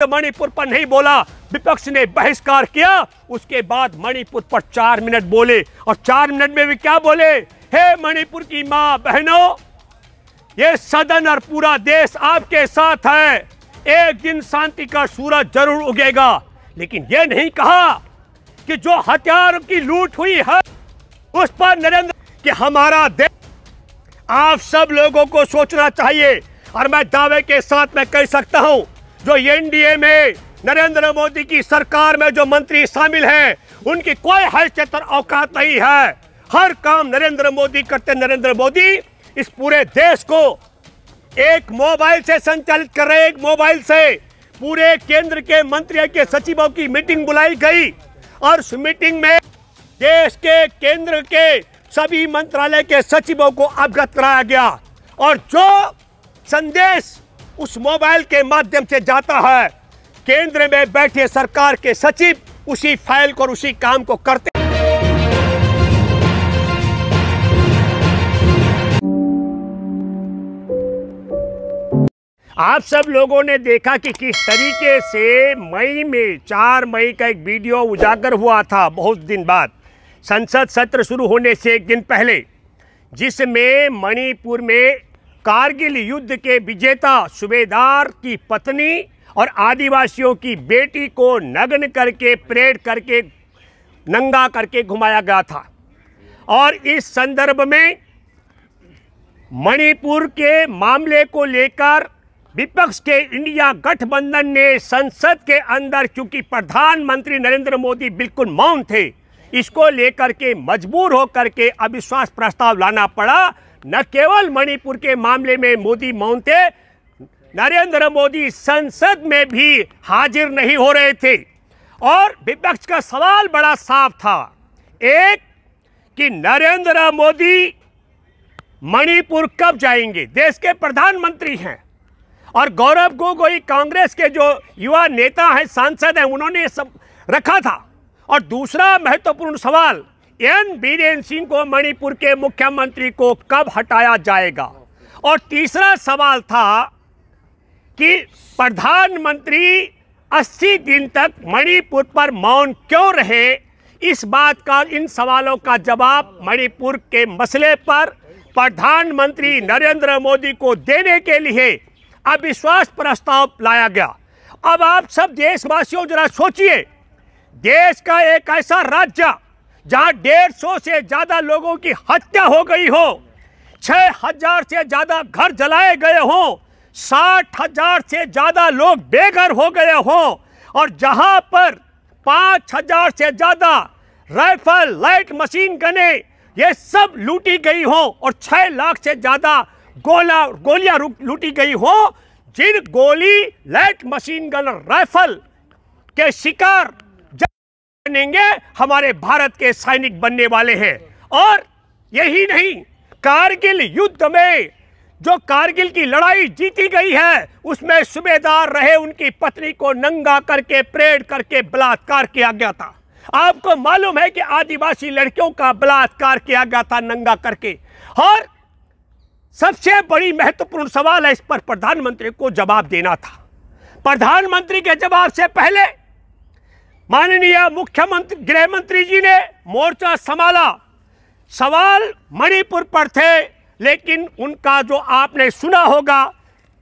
तो मणिपुर पर नहीं बोला विपक्ष ने बहिष्कार किया उसके बाद मणिपुर पर चार मिनट बोले और चार मिनट में भी क्या बोले हे मणिपुर की मां बहनों ये सदन और पूरा देश आपके साथ है एक दिन शांति का सूरज जरूर उगेगा लेकिन ये नहीं कहा कि जो हथियारों की लूट हुई है उस पर नरेंद्र कि हमारा देश आप सब लोगों को सोचना चाहिए और मैं दावे के साथ मैं कह सकता हूं जो एनडीए में नरेंद्र मोदी की सरकार में जो मंत्री शामिल हैं उनकी कोई हैसियत औकात नहीं है हर काम नरेंद्र मोदी करते नरेंद्र मोदी इस पूरे देश को एक मोबाइल से संचालित कर रहे एक मोबाइल से पूरे केंद्र के मंत्रियों के सचिवों की मीटिंग बुलाई गई और उस मीटिंग में देश के केंद्र के सभी मंत्रालय के सचिवों को अवगत कराया गया और जो संदेश उस मोबाइल के माध्यम से जाता है केंद्र में बैठे सरकार के सचिव उसी फाइल को उसी काम को करते आप सब लोगों ने देखा कि किस तरीके से मई में चार मई का एक वीडियो उजागर हुआ था बहुत दिन बाद संसद सत्र शुरू होने से एक दिन पहले जिसमें मणिपुर में कारगिल युद्ध के विजेता सुबेदार की पत्नी और आदिवासियों की बेटी को नग्न करके परेड करके नंगा करके घुमाया गया था और इस संदर्भ में मणिपुर के मामले को लेकर विपक्ष के इंडिया गठबंधन ने संसद के अंदर चूंकि प्रधानमंत्री नरेंद्र मोदी बिल्कुल मौन थे इसको लेकर के मजबूर होकर के अविश्वास प्रस्ताव लाना पड़ा न केवल मणिपुर के मामले में मोदी मौन थे नरेंद्र मोदी संसद में भी हाजिर नहीं हो रहे थे और विपक्ष का सवाल बड़ा साफ था एक कि नरेंद्र मोदी मणिपुर कब जाएंगे देश के प्रधानमंत्री हैं और गौरव गोगोई कांग्रेस के जो युवा नेता हैं सांसद हैं उन्होंने सब रखा था और दूसरा महत्वपूर्ण सवाल एन बीरेन सिंह को मणिपुर के मुख्यमंत्री को कब हटाया जाएगा और तीसरा सवाल था कि प्रधानमंत्री 80 दिन तक मणिपुर पर मौन क्यों रहे इस बात का इन सवालों का जवाब मणिपुर के मसले पर प्रधानमंत्री नरेंद्र मोदी को देने के लिए अविश्वास प्रस्ताव लाया गया अब आप सब देशवासियों जरा सोचिए देश का एक ऐसा राज्य जहां डेढ़ सौ से ज़्यादा लोगों की हत्या हो गई हो छ हजार से ज़्यादा घर जलाए गए हों साठ हजार से ज़्यादा लोग बेघर हो गए हों और जहां पर पांच हजार से ज़्यादा राइफल लाइट मशीन गने ये सब लूटी गई हों और छह लाख से ज़्यादा गोला गोलियां लूटी गई हो जिन गोली लाइट मशीन गन राइफल के शिकार बनेंगे हमारे भारत के सैनिक बनने वाले हैं और यही नहीं कारगिल युद्ध में जो कारगिल की लड़ाई जीती गई है उसमें सुबेदार रहे उनकी पत्नी को नंगा करके प्रेड करके बलात्कार किया गया था आपको मालूम है कि आदिवासी लड़कियों का बलात्कार किया गया था नंगा करके और सबसे बड़ी महत्वपूर्ण सवाल है इस पर प्रधानमंत्री को जवाब देना था प्रधानमंत्री के जवाब से पहले माननीय मुख्यमंत्री गृह मंत्री जी ने मोर्चा संभाला सवाल मणिपुर पर थे लेकिन उनका जो आपने सुना होगा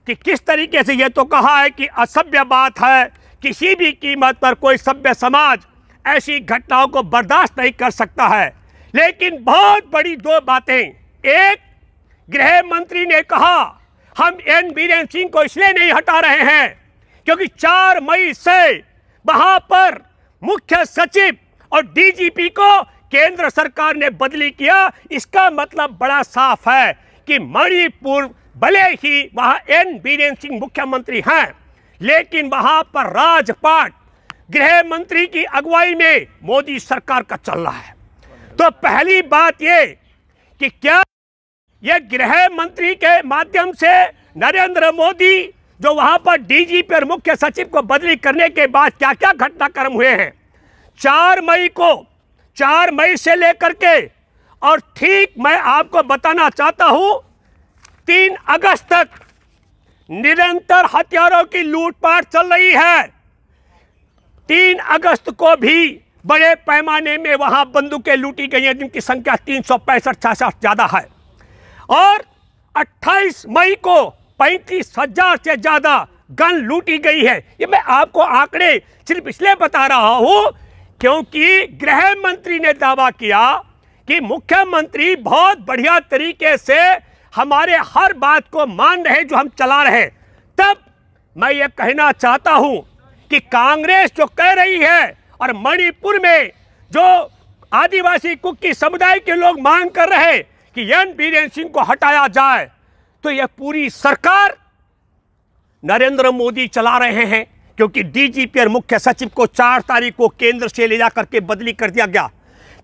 कि किस तरीके से ये तो कहा है कि असभ्य बात है किसी भी कीमत पर कोई सभ्य समाज ऐसी घटनाओं को बर्दाश्त नहीं कर सकता है लेकिन बहुत बड़ी दो बातें एक गृह मंत्री ने कहा हम एन बीरेन सिंह को इसलिए नहीं हटा रहे हैं क्योंकि 4 मई से वहाँ पर मुख्य सचिव और डीजीपी को केंद्र सरकार ने बदली किया इसका मतलब बड़ा साफ है कि मणिपुर भले ही वहां एन बीरेन सिंह मुख्यमंत्री हैं लेकिन वहां पर राजपाट गृह मंत्री की अगुवाई में मोदी सरकार का चल रहा है तो पहली बात ये कि क्या ये गृह मंत्री के माध्यम से नरेंद्र मोदी जो वहां पर डीजीपी और मुख्य सचिव को बदली करने के बाद क्या क्या घटनाक्रम हुए हैं चार मई को चार मई से लेकर के और ठीक मैं आपको बताना चाहता हूं तीन अगस्त तक निरंतर हथियारों की लूटपाट चल रही है तीन अगस्त को भी बड़े पैमाने में वहां बंदूकें लूटी गई हैं जिनकी संख्या तीन सौ पैंसठ छियासठ ज़्यादा है और 28 मई को पैंतीस हजार से ज़्यादा गन लूटी गई है ये मैं आपको आंकड़े सिर्फ इसलिए बता रहा हूं क्योंकि गृह मंत्री ने दावा किया कि मुख्यमंत्री बहुत बढ़िया तरीके से हमारे हर बात को मान रहे जो हम चला रहे तब मैं ये कहना चाहता हूं कि कांग्रेस जो कह रही है और मणिपुर में जो आदिवासी कुकी समुदाय के लोग मांग कर रहे कि एन बीरेन सिंह को हटाया जाए तो यह पूरी सरकार नरेंद्र मोदी चला रहे हैं क्योंकि डीजीपी और मुख्य सचिव को चार तारीख को केंद्र से ले जाकर के बदली कर दिया गया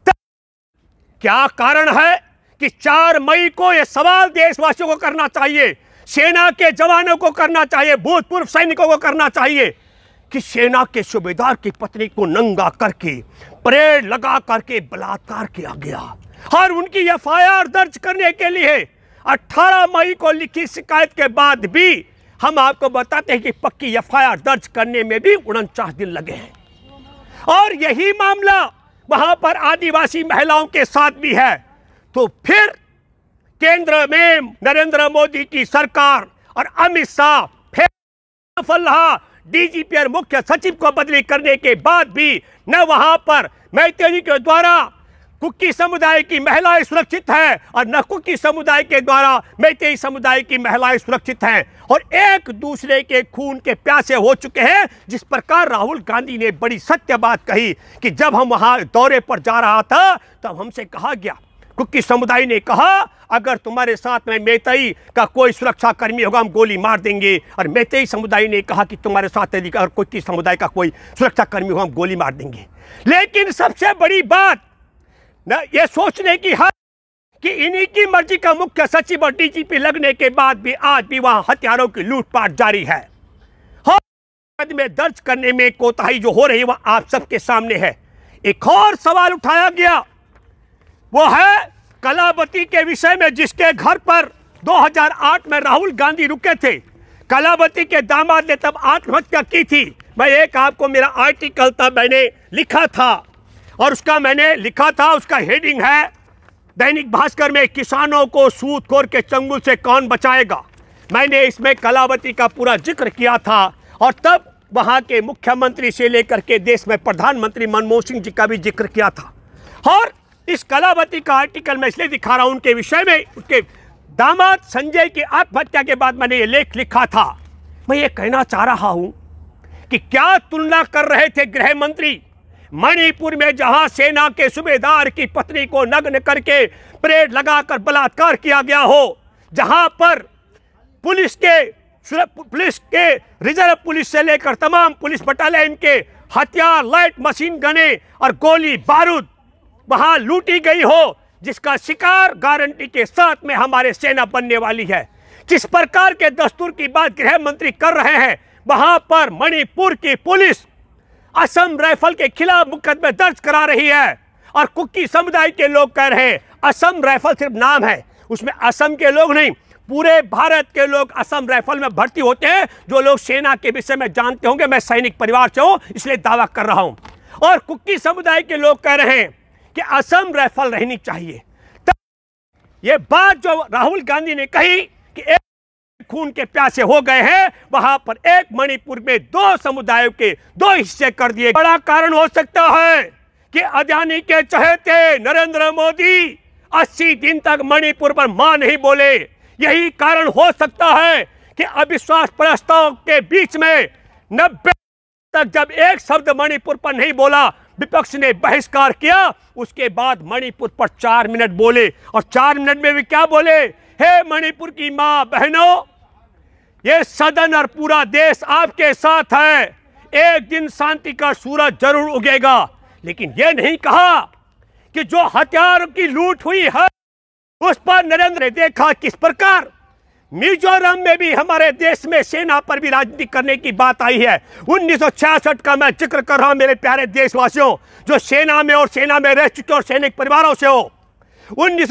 क्या कारण है कि चार मई को यह सवाल देशवासियों को करना चाहिए सेना के जवानों को करना चाहिए भूतपूर्व सैनिकों को करना चाहिए कि सेना के सूबेदार की पत्नी को नंगा करके परेड लगा करके बलात्कार किया गया और उनकी एफ दर्ज करने के लिए 18 मई को लिखी शिकायत के बाद भी हम आपको बताते हैं कि पक्की एफ दर्ज करने में भी उनचास दिन लगे हैं और यही मामला वहां पर आदिवासी महिलाओं के साथ भी है तो फिर केंद्र में नरेंद्र मोदी की सरकार और अमित शाह फिर फल्ला डीजीपी और मुख्य सचिव को बदली करने के बाद भी न वहां पर मैत्री के द्वारा कुकी समुदाय की महिलाएं सुरक्षित हैं और न कुकी समुदाय के द्वारा मैत्री समुदाय की महिलाएं सुरक्षित हैं और एक दूसरे के खून के प्यासे हो चुके हैं जिस प्रकार राहुल गांधी ने बड़ी सत्य बात कही कि जब हम वहां दौरे पर जा रहा था तब हमसे कहा गया कुकी समुदाय ने कहा अगर तुम्हारे साथ में मेतई का कोई सुरक्षा कर्मी होगा हम गोली मार देंगे और मेतई समुदाय ने कहा कि तुम्हारे साथ यदि अगर कुकी समुदाय का कोई सुरक्षा कर्मी होगा हम गोली मार देंगे लेकिन सबसे बड़ी बात ये सोचने की हर कि इन्हीं की मर्जी का मुख्य सचिव और डीजीपी लगने के बाद भी आज भी वहां हथियारों की लूटपाट जारी है में दर्ज करने में कोताही जो हो रही है वह आप सबके सामने है एक और सवाल उठाया गया वो है कलावती के विषय में जिसके घर पर 2008 में राहुल गांधी रुके थे कलावती के दामाद ने तब आत्महत्या की थी मैं एक आपको मेरा आर्टिकल था मैंने लिखा था और उसका मैंने लिखा था उसका हेडिंग है दैनिक भास्कर में किसानों को सूदखोर के चंगुल से कौन बचाएगा मैंने इसमें कलावती का पूरा जिक्र किया था और तब वहाँ के मुख्यमंत्री से लेकर के देश में प्रधानमंत्री मनमोहन सिंह जी का भी जिक्र किया था और इस कलावती का आर्टिकल मैं इसलिए दिखा रहा हूँ उनके विषय में उसके दामाद संजय की आत्महत्या के बाद मैंने ये लेख लिखा था मैं ये कहना चाह रहा हूँ कि क्या तुलना कर रहे थे गृह मंत्री मणिपुर में जहां सेना के सूबेदार की पत्नी को नग्न करके परेड लगाकर बलात्कार किया गया हो जहां पर पुलिस के पुलिस के रिजर्व पुलिस से लेकर तमाम पुलिस बटालियन के हथियार लाइट मशीन गने और गोली बारूद वहां लूटी गई हो जिसका शिकार गारंटी के साथ में हमारे सेना बनने वाली है जिस प्रकार के दस्तूर की बात गृह मंत्री कर रहे हैं वहां पर मणिपुर की पुलिस असम राइफल के खिलाफ मुकदमे दर्ज करा रही है और कुकी समुदाय के लोग कह रहे हैं असम राइफल सिर्फ नाम है उसमें असम के लोग नहीं पूरे भारत के लोग असम राइफल में भर्ती होते हैं जो लोग सेना के विषय में जानते होंगे मैं सैनिक परिवार से हूँ इसलिए दावा कर रहा हूँ और कुकी समुदाय के लोग कह रहे हैं कि असम राइफल रहनी चाहिए ये बात जो राहुल गांधी ने कही कि एक खून के प्यासे हो गए हैं वहां पर एक मणिपुर में दो समुदायों के दो हिस्से कर दिए बड़ा कारण हो सकता है कि अदानी के चहेते नरेंद्र मोदी 80 दिन तक मणिपुर पर मां नहीं बोले यही कारण हो सकता है कि अविश्वास प्रस्ताव के बीच में नब्बे तक जब एक शब्द मणिपुर पर नहीं बोला विपक्ष ने बहिष्कार किया उसके बाद मणिपुर पर चार मिनट बोले और चार मिनट में भी क्या बोले हे मणिपुर की माँ बहनों ये सदन और पूरा देश आपके साथ है एक दिन शांति का सूरज जरूर उगेगा लेकिन ये नहीं कहा कि जो हथियारों की लूट हुई है उस पर नरेंद्र ने देखा किस प्रकार मिजोरम में भी हमारे देश में सेना पर भी राजनीति करने की बात आई है उन्नीस का मैं जिक्र कर रहा हूं मेरे प्यारे देशवासियों जो सेना में और सेना में रह चुके और सैनिक परिवारों से हो उन्नीस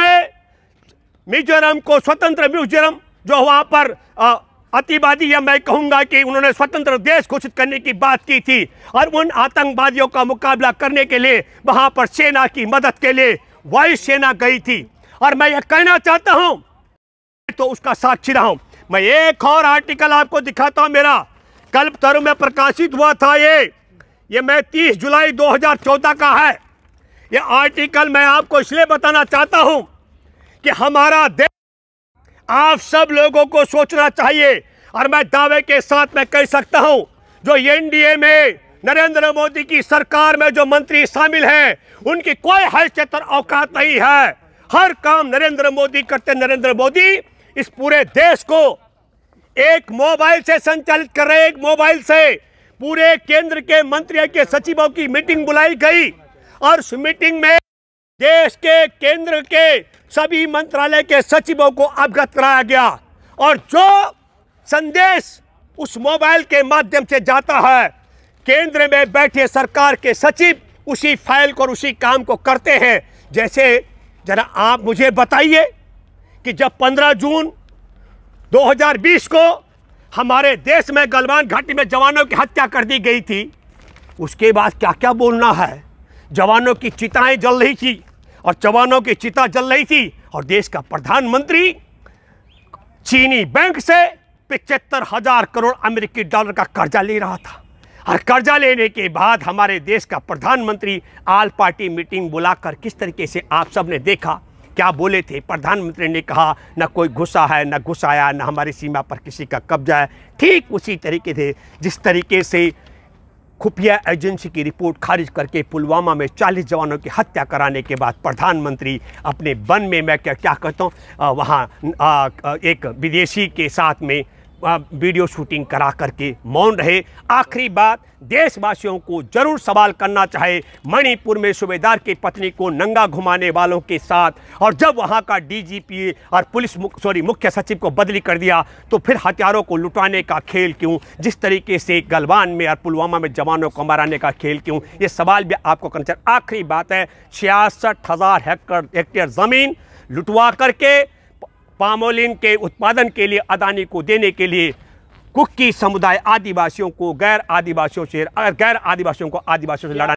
में मिजोरम को स्वतंत्र मिजोरम जो वहाँ पर अतिवादी या मैं कहूँगा कि उन्होंने स्वतंत्र देश घोषित करने की बात की थी और उन आतंकवादियों का मुकाबला करने के लिए वहाँ पर सेना की मदद के लिए वायुसेना गई थी और मैं यह कहना चाहता हूँ तो उसका साक्षी रहा हूँ मैं एक और आर्टिकल आपको दिखाता हूँ मेरा कल तरु में प्रकाशित हुआ था ये ये मैं 30 जुलाई 2014 का है ये आर्टिकल मैं आपको इसलिए बताना चाहता हूँ कि हमारा देश आप सब लोगों को सोचना चाहिए और मैं दावे के साथ मैं कह सकता हूं जो एनडीए में नरेंद्र मोदी की सरकार में जो मंत्री शामिल हैं उनकी कोई हैसियत औकात नहीं है हर काम नरेंद्र मोदी करते नरेंद्र मोदी इस पूरे देश को एक मोबाइल से संचालित कर रहे एक मोबाइल से पूरे केंद्र के मंत्रियों के सचिवों की मीटिंग बुलाई गई और उस मीटिंग में देश के केंद्र के सभी मंत्रालय के सचिवों को अवगत कराया गया और जो संदेश उस मोबाइल के माध्यम से जाता है केंद्र में बैठे सरकार के सचिव उसी फाइल को उसी काम को करते हैं जैसे जरा आप मुझे बताइए कि जब 15 जून 2020 को हमारे देश में गलवान घाटी में जवानों की हत्या कर दी गई थी उसके बाद क्या क्या बोलना है जवानों की चिताएं जल रही थी और जवानों की चिता जल रही थी और देश का प्रधानमंत्री चीनी बैंक से पिचहत्तर हजार करोड़ अमेरिकी डॉलर का कर्जा ले रहा था और कर्जा लेने के बाद हमारे देश का प्रधानमंत्री आल पार्टी मीटिंग बुलाकर किस तरीके से आप सब ने देखा क्या बोले थे प्रधानमंत्री ने कहा न कोई घुसा है न घुसाया न हमारी सीमा पर किसी का कब्जा है ठीक उसी तरीके से जिस तरीके से खुफिया एजेंसी की रिपोर्ट खारिज करके पुलवामा में 40 जवानों की हत्या कराने के बाद प्रधानमंत्री अपने वन में मैं क्या क्या कहता हूँ वहाँ एक विदेशी के साथ में वीडियो शूटिंग करा करके मौन रहे आखिरी बात देशवासियों को जरूर सवाल करना चाहे मणिपुर में सूबेदार की पत्नी को नंगा घुमाने वालों के साथ और जब वहाँ का डीजीपी और पुलिस मुख, सॉरी मुख्य सचिव को बदली कर दिया तो फिर हथियारों को लुटाने का खेल क्यों जिस तरीके से गलवान में और पुलवामा में जवानों को मराने का खेल क्यों ये सवाल भी आपको करना चाहिए आखिरी बात है छियासठ हज़ार हेक्टेयर ज़मीन लुटवा करके पामोलिन के उत्पादन के लिए अदानी को देने के लिए कुकी समुदाय आदिवासियों को गैर आदिवासियों से गैर आदिवासियों को आदिवासियों से लड़ा